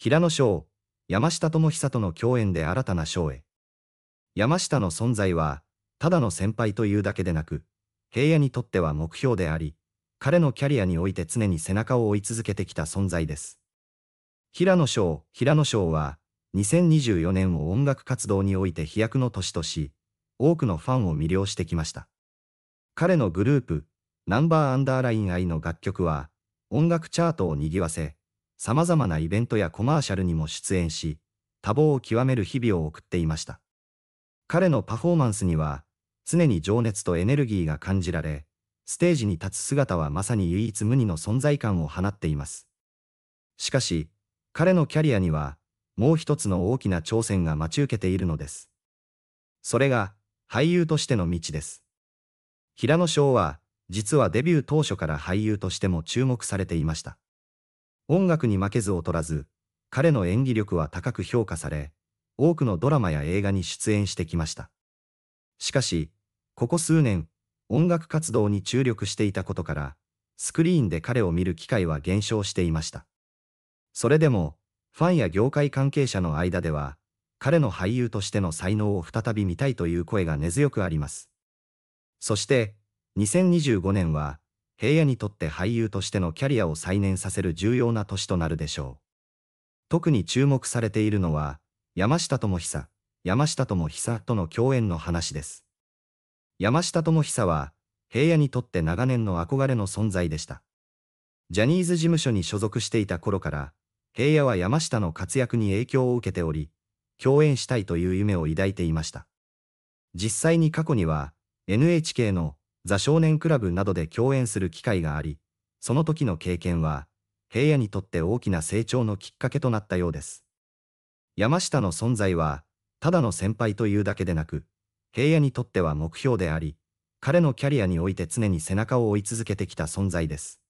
平野翔、山下智久との共演で新たな賞へ。山下の存在は、ただの先輩というだけでなく、平野にとっては目標であり、彼のキャリアにおいて常に背中を追い続けてきた存在です。平野翔、平野翔は、2024年を音楽活動において飛躍の年とし、多くのファンを魅了してきました。彼のグループ、ナンバーアンダーライン愛の楽曲は、音楽チャートを賑わせ、様々なイベントやコマーシャルにも出演し、多忙を極める日々を送っていました。彼のパフォーマンスには、常に情熱とエネルギーが感じられ、ステージに立つ姿はまさに唯一無二の存在感を放っています。しかし、彼のキャリアには、もう一つの大きな挑戦が待ち受けているのです。それが、俳優としての道です。平野翔は、実はデビュー当初から俳優としても注目されていました。音楽に負けず劣らず、彼の演技力は高く評価され、多くのドラマや映画に出演してきました。しかし、ここ数年、音楽活動に注力していたことから、スクリーンで彼を見る機会は減少していました。それでも、ファンや業界関係者の間では、彼の俳優としての才能を再び見たいという声が根強くあります。そして、2025年は、平野にとって俳優としてのキャリアを再燃させる重要な年となるでしょう。特に注目されているのは、山下智久、山下智久との共演の話です。山下智久は、平野にとって長年の憧れの存在でした。ジャニーズ事務所に所属していた頃から、平野は山下の活躍に影響を受けており、共演したいという夢を抱いていました。実際に過去には、NHK のザ少年クラブなどで共演する機会があり、その時の経験は、平野にとって大きな成長のきっかけとなったようです。山下の存在は、ただの先輩というだけでなく、平野にとっては目標であり、彼のキャリアにおいて常に背中を追い続けてきた存在です。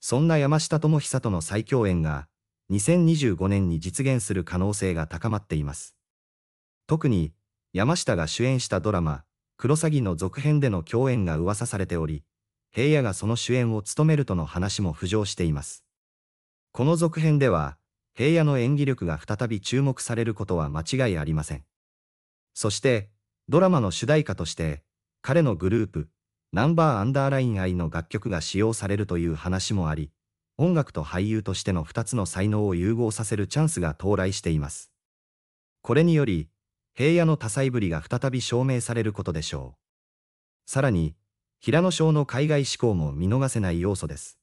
そんな山下智久との再共演が、2025年に実現する可能性が高まっています。特に、山下が主演したドラマ、クロサギの続編での共演が噂されており、平野がその主演を務めるとの話も浮上しています。この続編では、平野の演技力が再び注目されることは間違いありません。そして、ドラマの主題歌として、彼のグループ、ナンバーアンダーライン愛の楽曲が使用されるという話もあり、音楽と俳優としての2つの才能を融合させるチャンスが到来しています。これにより、平野の多彩ぶりが再び証明されることでしょう。さらに、平野翔の海外志向も見逃せない要素です。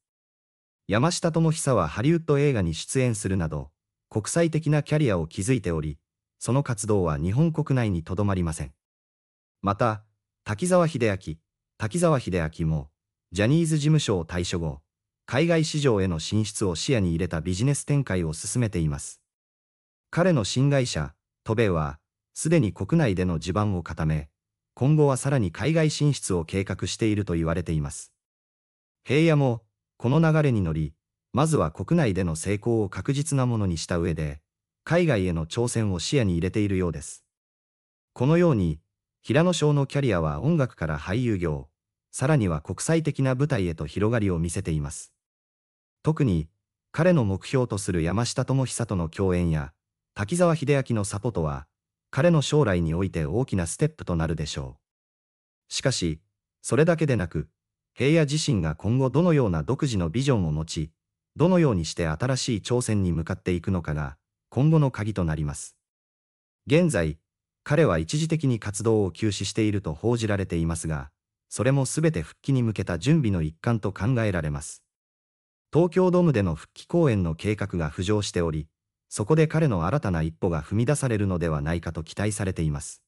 山下智久はハリウッド映画に出演するなど、国際的なキャリアを築いており、その活動は日本国内にとどまりません。また、滝沢秀明、滝沢秀明も、ジャニーズ事務所を退所後、海外市場への進出を視野に入れたビジネス展開を進めています。彼の新会社、トベは、すでに国内での地盤を固め、今後はさらに海外進出を計画していると言われています。平野も、この流れに乗り、まずは国内での成功を確実なものにした上で、海外への挑戦を視野に入れているようです。このように、平野翔のキャリアは音楽から俳優業、さらには国際的な舞台へと広がりを見せています。特に、彼の目標とする山下智久との共演や、滝沢秀明のサポートは、彼の将来において大きなステップとなるでしょう。しかし、それだけでなく、平野自身が今後どのような独自のビジョンを持ち、どのようにして新しい挑戦に向かっていくのかが、今後の鍵となります。現在、彼は一時的に活動を休止していると報じられていますが、それも全て復帰に向けた準備の一環と考えられます。東京ドームでの復帰公演の計画が浮上しており、そこで彼の新たな一歩が踏み出されるのではないかと期待されています。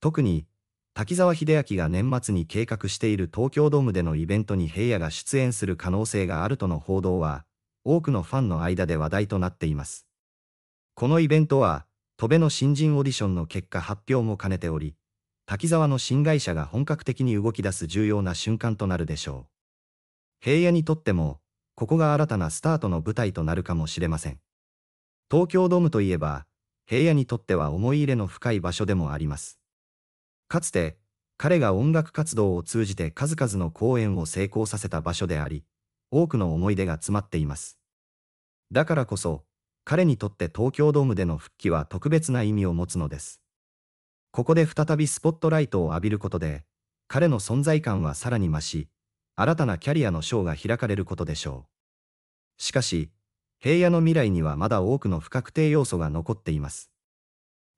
特に、滝沢秀明が年末に計画している東京ドームでのイベントに平野が出演する可能性があるとの報道は、多くのファンの間で話題となっています。このイベントは、戸部の新人オーディションの結果発表も兼ねており、滝沢の新会社が本格的に動き出す重要な瞬間となるでしょう。平野にとっても、ここが新たなスタートの舞台となるかもしれません。東京ドームといえば、平野にとっては思い入れの深い場所でもあります。かつて、彼が音楽活動を通じて数々の公演を成功させた場所であり、多くの思い出が詰まっています。だからこそ、彼にとって東京ドームでの復帰は特別な意味を持つのです。ここで再びスポットライトを浴びることで、彼の存在感はさらに増し、新たなキャリアのショーが開かれることでしょう。しかし、平野の未来にはまだ多くの不確定要素が残っています。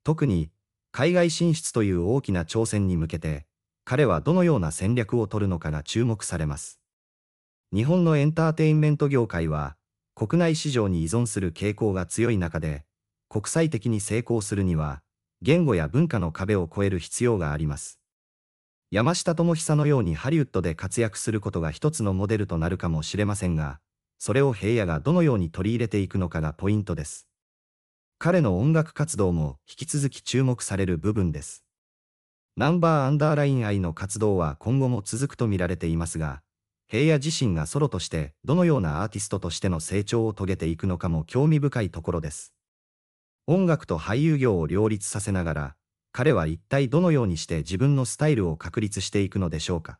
特に、海外進出という大きな挑戦に向けて、彼はどのような戦略を取るのかが注目されます。日本のエンターテインメント業界は、国内市場に依存する傾向が強い中で、国際的に成功するには、言語や文化の壁を越える必要があります。山下智久のようにハリウッドで活躍することが一つのモデルとなるかもしれませんが、それを平野がどのように取り入れていくのかがポイントです。彼の音楽活動も引き続き注目される部分です。ナンバーアンダーライン愛の活動は今後も続くと見られていますが、平野自身がソロとしてどのようなアーティストとしての成長を遂げていくのかも興味深いところです。音楽と俳優業を両立させながら、彼は一体どのようにして自分のスタイルを確立していくのでしょうか。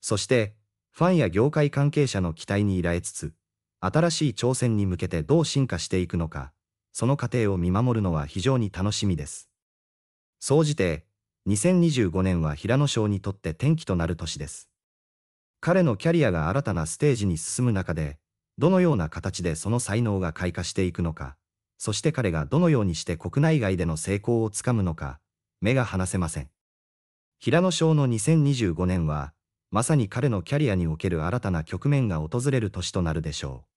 そして、ファンや業界関係者の期待に依頼つつ、新しい挑戦に向けてどう進化していくのか、その過程を見守るのは非常に楽しみです。総じて、2025年は平野翔にとって転機となる年です。彼のキャリアが新たなステージに進む中で、どのような形でその才能が開花していくのか、そして彼がどのようにして国内外での成功をつかむのか、目が離せません。平野翔の2025年は、まさに彼のキャリアにおける新たな局面が訪れる年となるでしょう。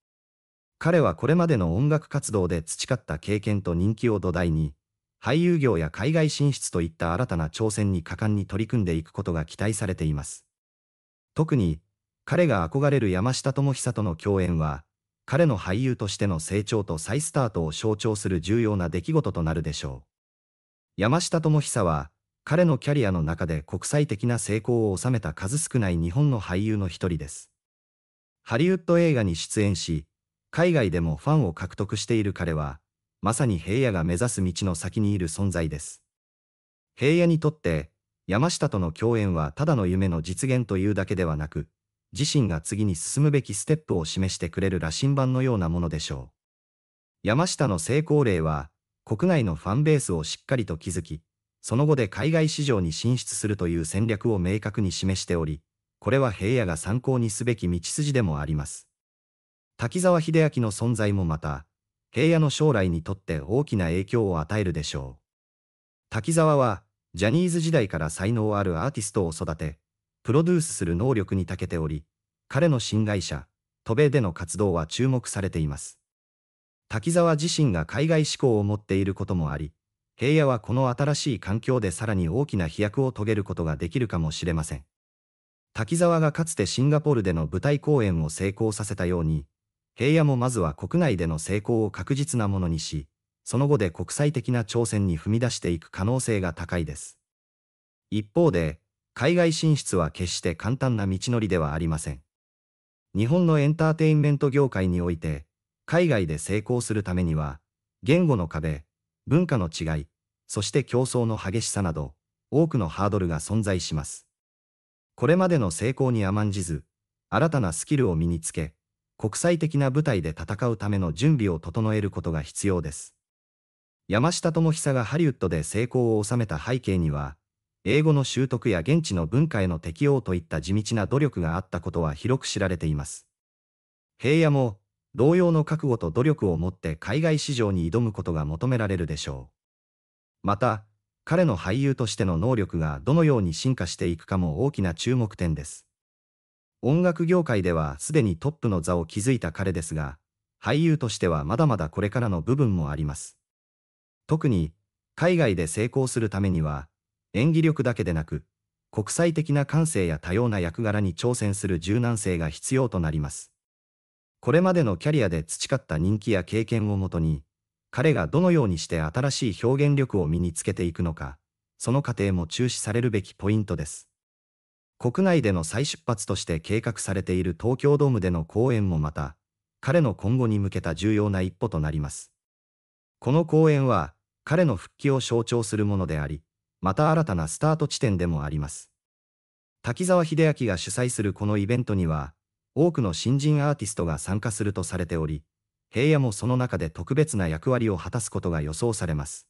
彼はこれまでの音楽活動で培った経験と人気を土台に、俳優業や海外進出といった新たな挑戦に果敢に取り組んでいくことが期待されています。特に、彼が憧れる山下智久との共演は、彼の俳優としての成長と再スタートを象徴する重要な出来事となるでしょう。山下智久は、彼のキャリアの中で国際的な成功を収めた数少ない日本の俳優の一人です。ハリウッド映画に出演し、海外でもファンを獲得している彼は、まさに平野が目指す道の先にいる存在です。平野にとって、山下との共演はただの夢の実現というだけではなく、自身が次に進むべきステップを示してくれる羅針盤のようなものでしょう。山下の成功例は、国内のファンベースをしっかりと築き、その後で海外市場に進出するという戦略を明確に示しており、これは平野が参考にすべき道筋でもあります。滝沢秀明の存在もまた、平野の将来にとって大きな影響を与えるでしょう。滝沢は、ジャニーズ時代から才能あるアーティストを育て、プロデュースする能力に長けており、彼の新会社、渡米での活動は注目されています。滝沢自身が海外志向を持っていることもあり、平野はこの新しい環境でさらに大きな飛躍を遂げることができるかもしれません。滝沢がかつてシンガポールでの舞台公演を成功させたように、平野もまずは国内での成功を確実なものにし、その後で国際的な挑戦に踏み出していく可能性が高いです。一方で、海外進出は決して簡単な道のりではありません。日本のエンターテインメント業界において、海外で成功するためには、言語の壁、文化の違い、そして競争の激しさなど、多くのハードルが存在します。これまでの成功に甘んじず、新たなスキルを身につけ、国際的な舞台で戦うための準備を整えることが必要です。山下智久がハリウッドで成功を収めた背景には、英語の習得や現地の文化への適応といった地道な努力があったことは広く知られています。平野も、同様の覚悟と努力を持って海外市場に挑むことが求められるでしょう。また、彼の俳優としての能力がどのように進化していくかも大きな注目点です。音楽業界ではすでにトップの座を築いた彼ですが、俳優としてはまだまだこれからの部分もあります。特に、海外で成功するためには、演技力だけでなく、国際的な感性や多様な役柄に挑戦する柔軟性が必要となります。これまでのキャリアで培った人気や経験をもとに、彼がどのようにして新しい表現力を身につけていくのか、その過程も注視されるべきポイントです。国内での再出発として計画されている東京ドームでの公演もまた、彼の今後に向けた重要な一歩となります。この公演は、彼の復帰を象徴するものであり、また新たなスタート地点でもあります。滝沢秀明が主催するこのイベントには、多くの新人アーティストが参加するとされており、平野もその中で特別な役割を果たすことが予想されます。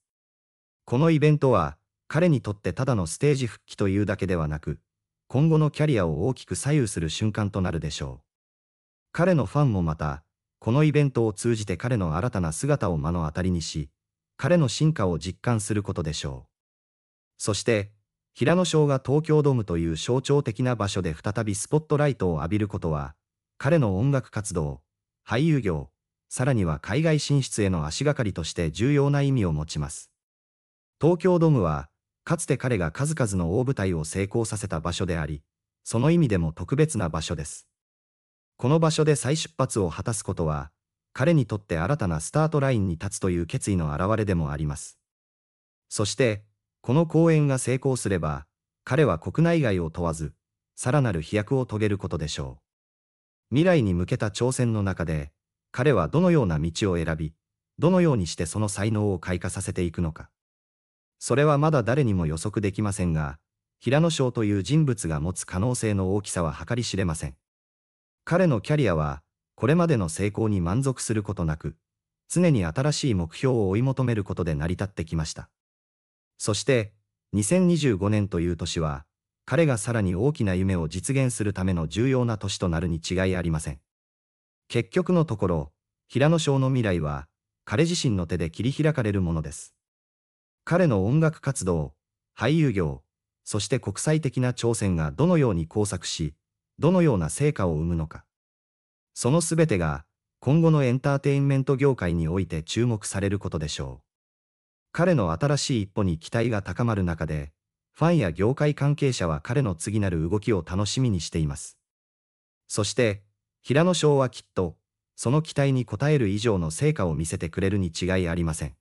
このイベントは、彼にとってただのステージ復帰というだけではなく、今後のキャリアを大きく左右する瞬間となるでしょう。彼のファンもまた、このイベントを通じて彼の新たな姿を目の当たりにし、彼の進化を実感することでしょう。そして、平野翔が東京ドームという象徴的な場所で再びスポットライトを浴びることは、彼の音楽活動、俳優業、さらには海外進出への足がかりとして重要な意味を持ちます。東京ドームは、かつて彼が数々の大舞台を成功させた場所であり、その意味でも特別な場所です。この場所で再出発を果たすことは、彼にとって新たなスタートラインに立つという決意の表れでもあります。そして、この公演が成功すれば、彼は国内外を問わず、さらなる飛躍を遂げることでしょう。未来に向けた挑戦の中で、彼はどのような道を選び、どのようにしてその才能を開花させていくのか。それはまだ誰にも予測できませんが、平野翔という人物が持つ可能性の大きさは計り知れません。彼のキャリアは、これまでの成功に満足することなく、常に新しい目標を追い求めることで成り立ってきました。そして、2025年という年は、彼がさらに大きな夢を実現するための重要な年となるに違いありません。結局のところ、平野翔の未来は、彼自身の手で切り開かれるものです。彼の音楽活動、俳優業、そして国際的な挑戦がどのように交錯し、どのような成果を生むのか。その全てが、今後のエンターテインメント業界において注目されることでしょう。彼の新しい一歩に期待が高まる中で、ファンや業界関係者は彼の次なる動きを楽しみにしています。そして、平野翔はきっと、その期待に応える以上の成果を見せてくれるに違いありません。